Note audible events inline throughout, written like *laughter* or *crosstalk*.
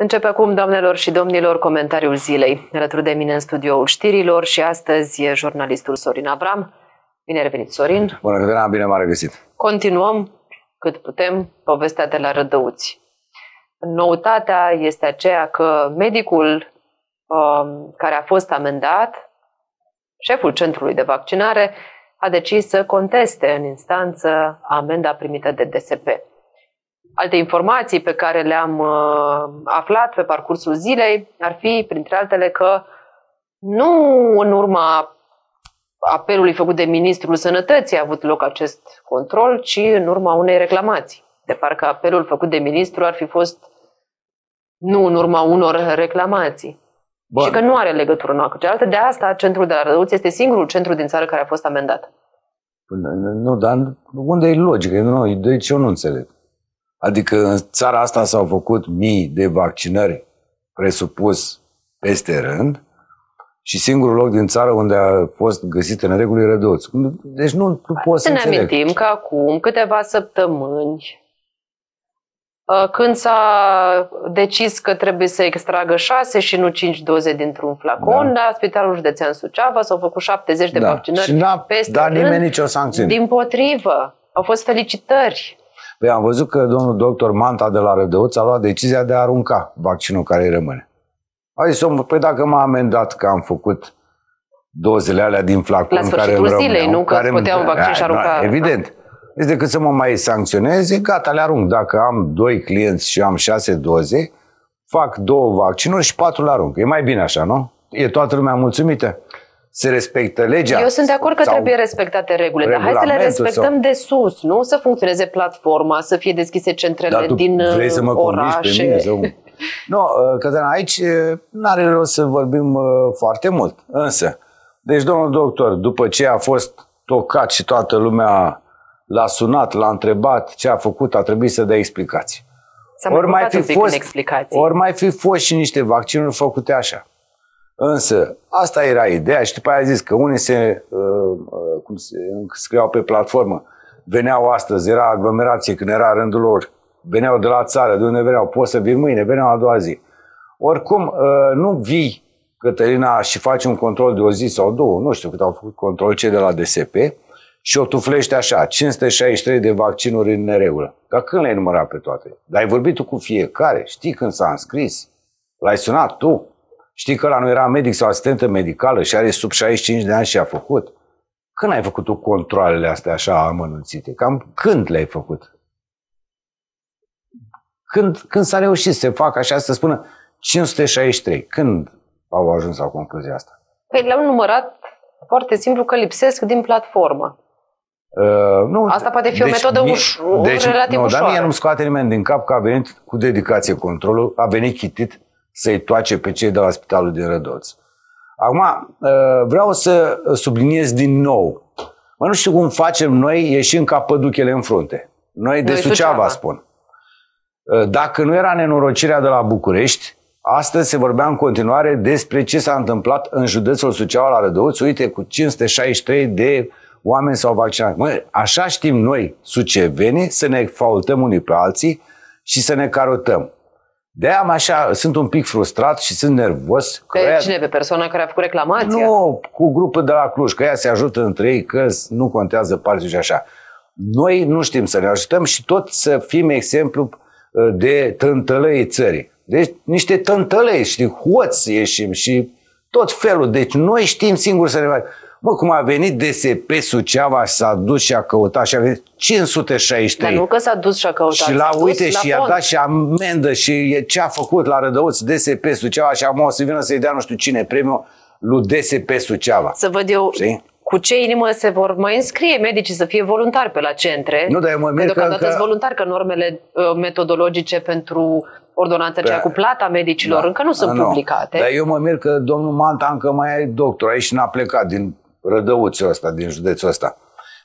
Începe acum, doamnelor și domnilor, comentariul zilei. Alături de mine în studioul știrilor și astăzi e jurnalistul Sorin Abram. Bine revenit, Sorin! Bună, revenit, bine m-a regăsit! Continuăm cât putem povestea de la Rădăuți. Noutatea este aceea că medicul um, care a fost amendat, șeful centrului de vaccinare, a decis să conteste în instanță amenda primită de DSP. Alte informații pe care le-am uh, aflat pe parcursul zilei ar fi, printre altele, că nu în urma apelului făcut de Ministrul Sănătății a avut loc acest control, ci în urma unei reclamații. De parcă apelul făcut de ministru ar fi fost nu în urma unor reclamații. Bun. Și că nu are legătură una cu cealaltă. De asta centrul de la Rădăuți este singurul centru din țară care a fost amendat. Nu, dar unde e logică? Nu, deci eu nu înțeleg. Adică în țara asta s-au făcut mii de vaccinări presupus peste rând și singurul loc din țară unde a fost găsit în regulă e Rădăuț. Deci nu, nu poți să ne înțeleg. amintim că acum câteva săptămâni uh, când s-a decis că trebuie să extragă 6 și nu 5 doze dintr-un flacon, da. la Spitalul Județean Suceava s-au făcut 70 de da. vaccinări și n-a peste dat nimeni nicio sancțiune. Din potrivă, au fost felicitări. Păi am văzut că domnul doctor Manta de la Rădăuț a luat decizia de a arunca vaccinul care îi rămâne. A zis omul, păi dacă m-a amendat că am făcut dozele alea din flacon La care îmi zilei, nu? Că care puteau îmi... vaccin și arunca... Evident. Deci decât să mă mai sancționeze, gata, le arunc. Dacă am doi clienți și am șase doze, fac două vaccinuri și patru le arunc. E mai bine așa, nu? E toată lumea mulțumită? se respectă legea. Eu sunt de acord că trebuie respectate regulile, dar hai să le respectăm sau... de sus, nu să funcționeze platforma, să fie deschise centrele dar tu din vrei uh, să mă orașe. Pe mine, sau... *laughs* nu, de uh, aici uh, nu are rost să vorbim foarte mult, însă, deci domnul doctor, după ce a fost tocat și toată lumea l-a sunat, l-a întrebat ce a făcut, a trebuit să dea explicații. S-a ori mai, fi fost, ori mai fi fost și niște vaccinuri făcute așa. Însă, asta era ideea și după aia a zis că unii se, uh, uh, cum se scriau pe platformă, veneau astăzi, era aglomerație când era rândul lor, veneau de la țară, de unde veneau, poți să vii mâine, veneau a doua zi. Oricum, uh, nu vii, Cătălina, și faci un control de o zi sau două, nu știu cât au făcut control cei de la DSP, și o tuflește așa, 563 de vaccinuri în neregulă. Dar când le-ai numărat pe toate? Dar ai vorbit tu cu fiecare, știi când s-a înscris, l-ai sunat tu, Știi că la nu era medic sau asistentă medicală și are sub 65 de ani și a făcut? Când ai făcut tu controlele astea așa amănunțite? Cam când le-ai făcut? Când, când s-a reușit să se facă așa, să spună 563? Când au ajuns la concluzia asta? Păi le-am numărat foarte simplu că lipsesc din platformă. Uh, nu, Asta poate fi deci, o metodă uș- deci, relativ nu, ușoară. Dar mie nu-mi scoate nimeni din cap că a venit cu dedicație controlul, a venit chitit, să-i toace pe cei de la Spitalul din Rădoț. Acum, uh, vreau să subliniez din nou. Mă nu știu cum facem noi ieșim ca păduchele în frunte. Noi de noi Suceava, Suceava, spun. Uh, dacă nu era nenorocirea de la București, astăzi se vorbea în continuare despre ce s-a întâmplat în județul Suceava la Rădăuț. Uite, cu 563 de oameni s-au vaccinat. Mă, așa știm noi, sucevenii, să ne faultăm unii pe alții și să ne carotăm de am așa, sunt un pic frustrat și sunt nervos. Pe că aia... cine? Pe persoana care a făcut reclamația? Nu, cu grupul de la Cluj, că ea se ajută între ei, că nu contează partea și așa. Noi nu știm să ne ajutăm și tot să fim exemplu uh, de tântălăi țării. Deci niște tântălăi, știi, hoți ieșim și tot felul. Deci noi știm singur să ne facem. Mă, cum a venit DSP Suceava și s-a dus și a căutat și a venit 563. Dar nu că s-a dus și a căutat. Și la uite și i-a dat și amendă și ce a făcut la Rădăuț DSP Suceava și acum o să vină să-i dea nu știu cine premiu lui DSP Suceava. Să văd eu Știi? cu ce inimă se vor mai înscrie medicii să fie voluntari pe la centre. Nu, dar eu mă mir că... Deocamdată că... voluntari, că normele uh, metodologice pentru ordonanța aceea cu plata medicilor da, încă nu sunt nu, publicate. Dar eu mă mir că domnul Manta încă mai e doctor aici și n-a plecat din rădăuțul ăsta, din județul ăsta.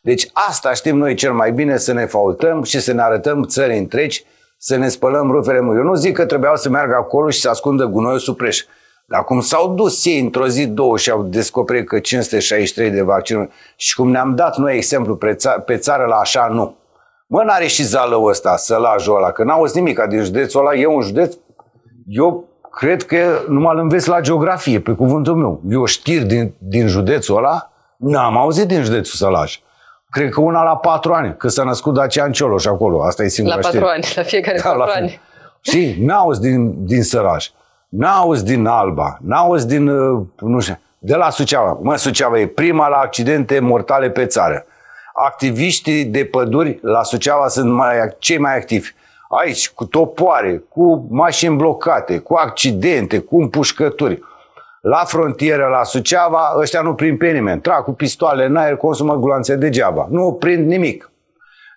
Deci asta știm noi cel mai bine, să ne faultăm și să ne arătăm țări întregi, să ne spălăm rufele. Eu nu zic că trebuiau să meargă acolo și să ascundă gunoiul supreș. Dar cum s-au dus ei într-o zi, două și au descoperit că 563 de vaccinuri și cum ne-am dat noi exemplu pe, ța- pe țară la așa, nu. Mă, n-are și zală ăsta, sălajul ăla, că n-auzi nimic din județul ăla, e un județ, eu cred că numai îl înveți la geografie, pe cuvântul meu. Eu știri din, din județul ăla, n-am auzit din județul Sălaj. Cred că una la patru ani, că s-a născut Dacian Cioloș acolo. Asta e singura La patru știri. ani, la fiecare da, patru la ani. Și n-auzi din, din Săraș, n-auzi din Alba, n-auzi din, uh, nu știu, de la Suceava. Mă, Suceava e prima la accidente mortale pe țară. Activiștii de păduri la Suceava sunt mai, cei mai activi aici, cu topoare, cu mașini blocate, cu accidente, cu împușcături. La frontieră, la Suceava, ăștia nu prind pe nimeni. Trag cu pistoale în aer, consumă gloanțe degeaba. Nu prind nimic.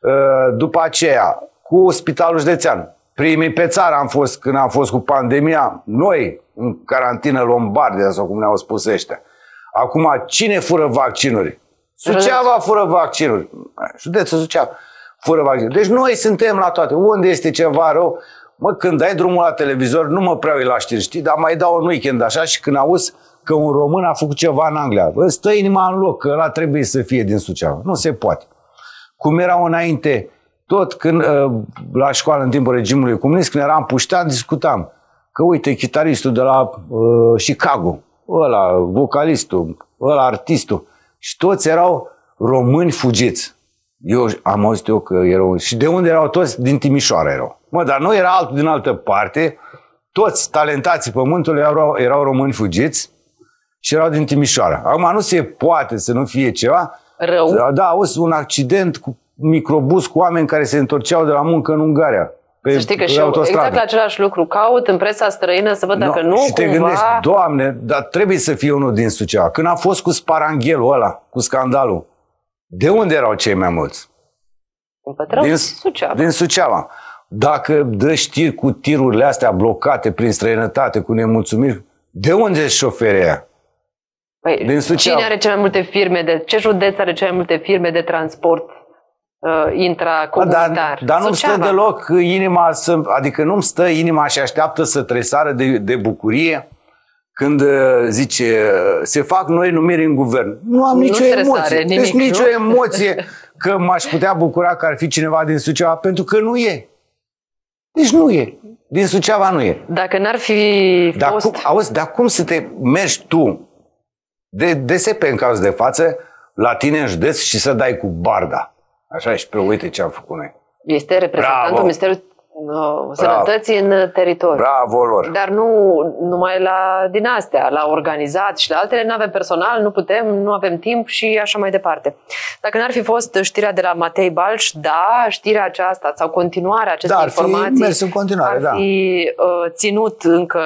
Ă, după aceea, cu Spitalul Județean. Primii pe țară am fost când am fost cu pandemia. Noi, în carantină Lombardia, sau cum ne-au spus ăștia. Acum, cine fură vaccinuri? Suceava fură vaccinuri. Județul Suceava fără vaccin. Deci noi suntem la toate. Unde este ceva rău? Mă, când dai drumul la televizor, nu mă prea uit la știri, știi? Dar mai dau un weekend așa și când auzi că un român a făcut ceva în Anglia, îți stă inima în loc, că ăla trebuie să fie din Suceava. Nu se poate. Cum era înainte, tot când ă, la școală în timpul regimului comunist, când eram puștean, discutam că uite, chitaristul de la uh, Chicago, ăla, vocalistul, ăla, artistul, și toți erau români fugiți. Eu am auzit eu că erau... Și de unde erau toți? Din Timișoara erau. Mă, dar nu era altul din altă parte. Toți talentații pământului erau, erau români fugiți și erau din Timișoara. Acum nu se poate să nu fie ceva. Rău. Da, auzi, un accident cu microbus cu oameni care se întorceau de la muncă în Ungaria. Pe, să știi că și eu exact la același lucru caut în presa străină să văd no, dacă nu și te cumva... gândești, doamne, dar trebuie să fie unul din Suceava. Când a fost cu sparanghelul ăla, cu scandalul, de unde erau cei mai mulți? Din Pătrău, din, Suceava. Din Suceava. Dacă dă știri cu tirurile astea blocate prin străinătate, cu nemulțumiri, de unde e șoferia? Păi, din Suceava. Cine are cele mai multe firme? De, ce județ are cele mai multe firme de transport uh, intracomunitar? Dar, dar nu-mi stă deloc uh, inima, să, adică nu-mi stă inima și așteaptă să tresară de, de bucurie când uh, zice se fac noi numiri în guvern. Nu am nu nicio emoție. Nimic, deci nicio nu? emoție că m-aș putea bucura că ar fi cineva din Suceava, pentru că nu e. Deci nu e. Din Suceava nu e. Dacă n-ar fi fost... Dar cum, auzi, dar cum să te mergi tu de DSP în caz de față la tine în județ și să dai cu barda? Așa și pe uite ce am făcut noi. Este reprezentantul Bravo. Ministerului no, uh, sănătății în uh, teritoriu. Bravo lor! Dar nu numai la din astea, la organizat și la altele, nu avem personal, nu putem, nu avem timp și așa mai departe. Dacă n-ar fi fost știrea de la Matei Balș, da, știrea aceasta sau continuarea acestei da, ar fi informații mers în continuare, ar da. fi uh, ținut încă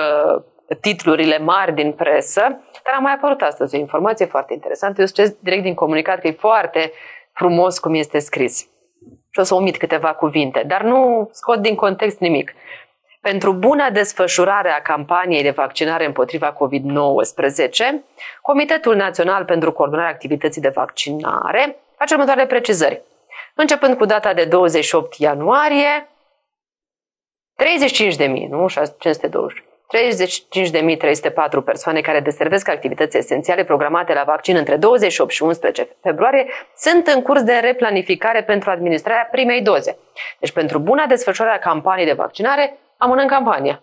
titlurile mari din presă, dar am mai apărut astăzi o informație foarte interesantă. Eu citesc direct din comunicat că e foarte frumos cum este scris și o să omit câteva cuvinte, dar nu scot din context nimic. Pentru buna desfășurare a campaniei de vaccinare împotriva COVID-19, Comitetul Național pentru Coordonarea Activității de Vaccinare face următoarele precizări. Începând cu data de 28 ianuarie, 35.000, nu? 35.304 persoane care deservesc activități esențiale programate la vaccin între 28 și 11 februarie sunt în curs de replanificare pentru administrarea primei doze. Deci pentru buna desfășurare a campaniei de vaccinare, amânăm campania.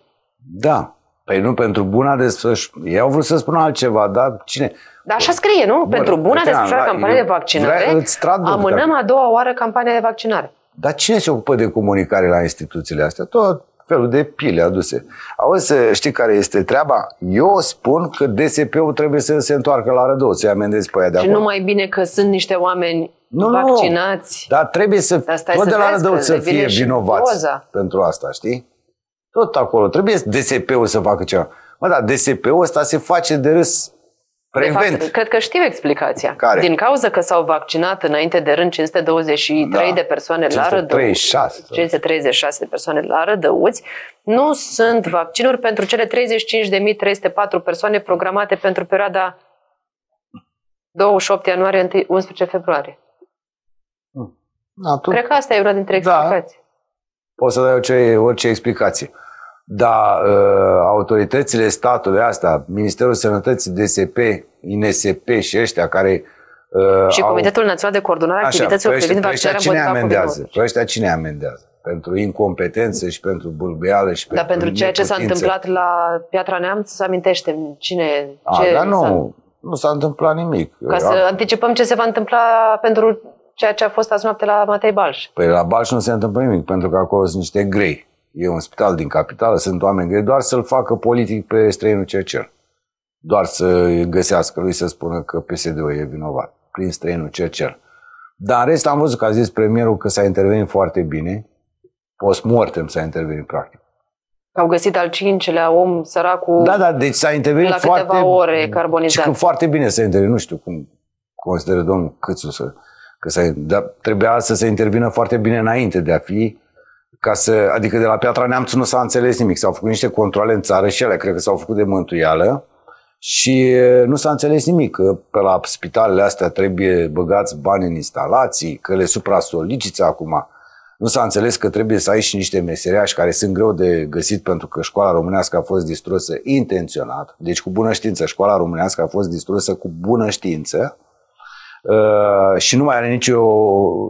Da, Păi nu, pentru buna desfășurare. Eu au vrut să spun altceva, dar cine? Da, așa scrie, nu? Bă, pentru buna desfășurare da, campanie de vaccinare, vrea, traduc, amânăm dar... a doua oară campania de vaccinare. Dar cine se ocupă de comunicare la instituțiile astea? Tot felul de pile aduse. Auzi, știi care este treaba? Eu spun că DSP-ul trebuie să se întoarcă la Rădău, să-i amendezi pe aia de acolo. Și nu mai bine că sunt niște oameni nu, vaccinați. Nu, dar trebuie să, asta tot de la Rădău să fie vinovați poza. pentru asta, știi? Tot acolo. Trebuie DSP-ul să facă ceva. Mă, dar DSP-ul ăsta se face de râs Prevent. De fapt, cred că știu explicația. Care? Din cauza că s-au vaccinat înainte de rând 523 da. de persoane 536. la rădăuți, 536 de persoane la rădăuți, nu sunt vaccinuri pentru cele 35.304 persoane programate pentru perioada 28 ianuarie 11 februarie. Hmm. tu... Cred că asta e una dintre da. explicații. Da. Poți să dai orice, orice explicație dar uh, ă, autoritățile statului astea, Ministerul Sănătății, DSP, INSP și ăștia care uh, Și au... Comitetul Național de Coordonare a Activităților privind vaccinarea cine amendează? Pe ăștia cine amendează? Pentru incompetență și pentru bulbeală și pentru Dar pentru ceea ce s-a întâmplat la Piatra Neamț, să amintește cine... A, ce dar nu, nu s-a întâmplat nimic. Ca să anticipăm ce se va întâmpla pentru ceea ce a fost azi noapte la Matei Balș. Păi la Balș nu se întâmplă nimic, pentru că acolo sunt niște grei. E un spital din capitală, sunt oameni grei, doar să-l facă politic pe străinul Cercel. Doar să găsească lui să spună că PSD-ul e vinovat, prin străinul Cercel. Dar în rest am văzut că a zis premierul că s-a intervenit foarte bine, post-mortem s-a intervenit practic. Au găsit al cincilea om săracul Da, da, deci s-a intervenit la foarte, câteva ore carbonizat. Și că foarte bine s-a intervenit, nu știu cum consideră domnul Câțu să, că s-a, dar trebuia să se intervină foarte bine înainte de a fi ca să, adică de la Piatra Neamț nu s-a înțeles nimic. S-au făcut niște controle în țară și ele, cred că s-au făcut de mântuială și nu s-a înțeles nimic că pe la spitalele astea trebuie băgați bani în instalații, că le supra-soliciți acum. Nu s-a înțeles că trebuie să ai și niște meseriași care sunt greu de găsit pentru că școala românească a fost distrusă intenționat. Deci cu bună știință, școala românească a fost distrusă cu bună știință Uh, și nu mai are nicio,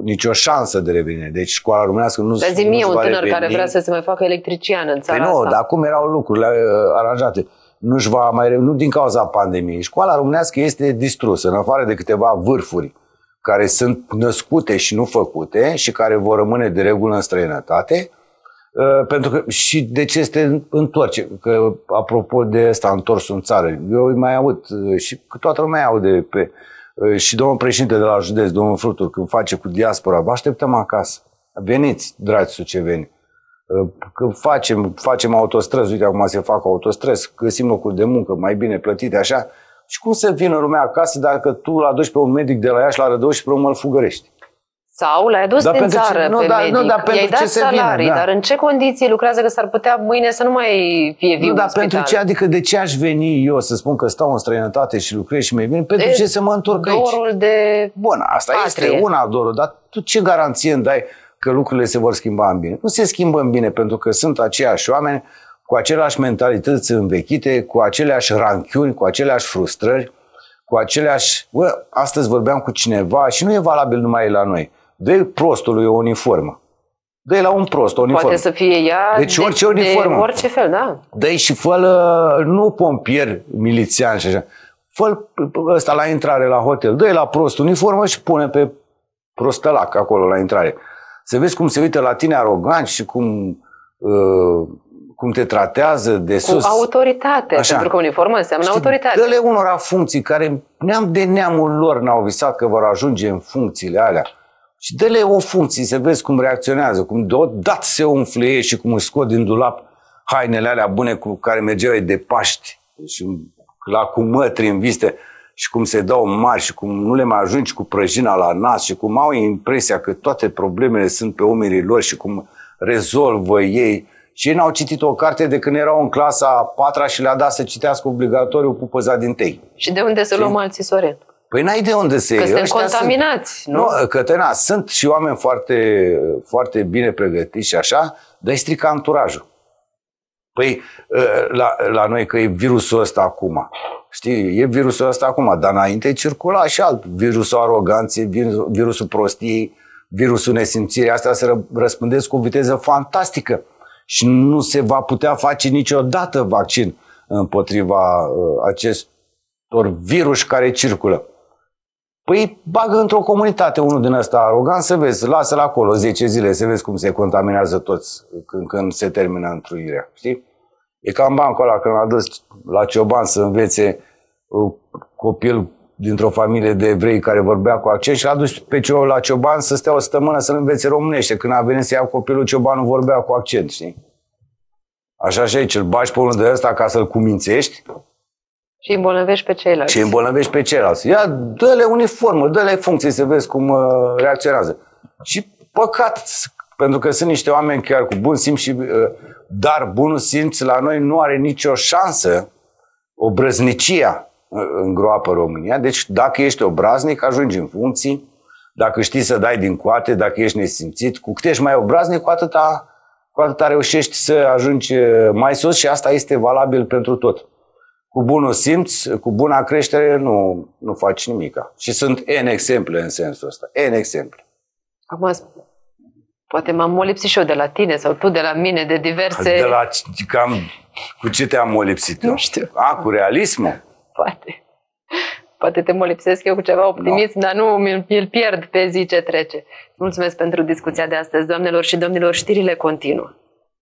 nicio șansă de revenire. Deci școala românească nu se zi mie un tânăr care vrea să se mai facă electrician în țara păi nu, asta. dar acum erau lucrurile uh, aranjate? Nu-și va mai nu din cauza pandemiei. Școala românească este distrusă, în afară de câteva vârfuri care sunt născute și nu făcute și care vor rămâne de regulă în străinătate, uh, pentru că și de ce este întoarce? Că apropo de asta, întors în țară, eu îi mai aud și toată lumea aude pe Ă, și domnul președinte de la județ, domnul Frutul, când face cu diaspora, vă așteptăm acasă. Veniți, dragi suceveni. Ă, când facem, facem autostrăzi, uite acum se fac autostrăzi, găsim locuri de muncă mai bine plătite, așa. Și cum să vină lumea acasă dacă tu l aduci pe un medic de la Iași la Rădău și pe urmă îl fugărești? sau l-ai adus dar din țară ce, nu, pe da, medic, nu, da, pentru i-ai dat ce salarii, vine, da. dar în ce condiții lucrează că s-ar putea mâine să nu mai fie viu Nu, dar pentru ce, adică de ce aș veni eu să spun că stau în străinătate și lucrez și mai bine, pentru de, ce să mă întorc dorul aici? Dorul de Bun, asta patrie. este una dorul, dar tu ce garanție îmi dai că lucrurile se vor schimba în bine? Nu se schimbă în bine, pentru că sunt aceiași oameni cu aceleași mentalități învechite, cu aceleași ranchiuni, cu aceleași frustrări, cu aceleași... Bă, astăzi vorbeam cu cineva și nu e valabil numai la noi Dă prostului o uniformă. dă la un prost o uniformă. Poate să fie ea deci orice de, uniformă. De orice fel, da. dă și fă ă, nu pompier milițian și așa. fă ăsta la intrare la hotel. dă la prost uniformă și pune pe prostălac acolo la intrare. Să vezi cum se uită la tine arogant și cum uh, cum te tratează de cu sus. autoritate, Așa. pentru că uniformă înseamnă Știi, autoritate. Dă-le unora funcții care neam de neamul lor n-au visat că vor ajunge în funcțiile alea și dă-le o funcție să vezi cum reacționează, cum deodată se umflă ei și cum își scot din dulap hainele alea bune cu care mergeau ei de Paști și la cu mătri în viste și cum se dau mari și cum nu le mai ajungi cu prăjina la nas și cum au impresia că toate problemele sunt pe umerii lor și cum rezolvă ei. Și ei n-au citit o carte de când erau în clasa a patra și le-a dat să citească obligatoriu Pupăza din Tei. Și de unde să luăm alții, Soren? Păi n-ai de unde să iei. Că suntem contaminați, sunt... nu? Nu, ă, Cătăina, sunt și oameni foarte, foarte bine pregătiți și așa, dar îi strică anturajul. Păi ă, la, la noi că e virusul ăsta acum. Știi, e virusul ăsta acum, dar înainte circula și alt. Virusul aroganței, virusul, prostiei, virusul nesimțirii. Astea se răspândesc cu viteză fantastică și nu se va putea face niciodată vaccin împotriva ă, acestor virus care circulă. Păi bagă într-o comunitate unul din ăsta arogan să vezi, lasă-l acolo 10 zile să vezi cum se contaminează toți când, când se termină întruirea, știi? E cam bancul ăla când l-a dus la Cioban să învețe uh, copil dintr-o familie de evrei care vorbea cu accent și l-a dus pe Cio la Cioban să stea o săptămână să-l învețe românește. Când a venit să ia copilul, Ciobanul vorbea cu accent, știi? Așa și aici, îl bagi pe unul de ăsta ca să-l cumințești, și îmbolnăvești pe ceilalți. Și îmbolnăvești pe ceilalți. Ia, dă-le uniformă, dă-le funcții să vezi cum uh, reacționează. Și păcat, pentru că sunt niște oameni chiar cu bun simț și uh, dar bunul simț la noi nu are nicio șansă obrăznicia uh, în groapă România. Deci dacă ești obraznic, ajungi în funcții. Dacă știi să dai din coate, dacă ești nesimțit, cu cât ești mai obraznic, cu atâta, cu atâta reușești să ajungi uh, mai sus și asta este valabil pentru tot cu bunul simț, cu buna creștere, nu, nu faci nimic. Și sunt N exemple în sensul ăsta. N exemple. Acum, poate m-am molipsit și eu de la tine sau tu de la mine, de diverse... De la cam... Cu ce te-am molipsit? Nu știu. A, cu realismul? Poate. Poate te molipsesc eu cu ceva optimist, no. dar nu îl pierd pe zi ce trece. Mulțumesc pentru discuția de astăzi, doamnelor și domnilor. Știrile continuă.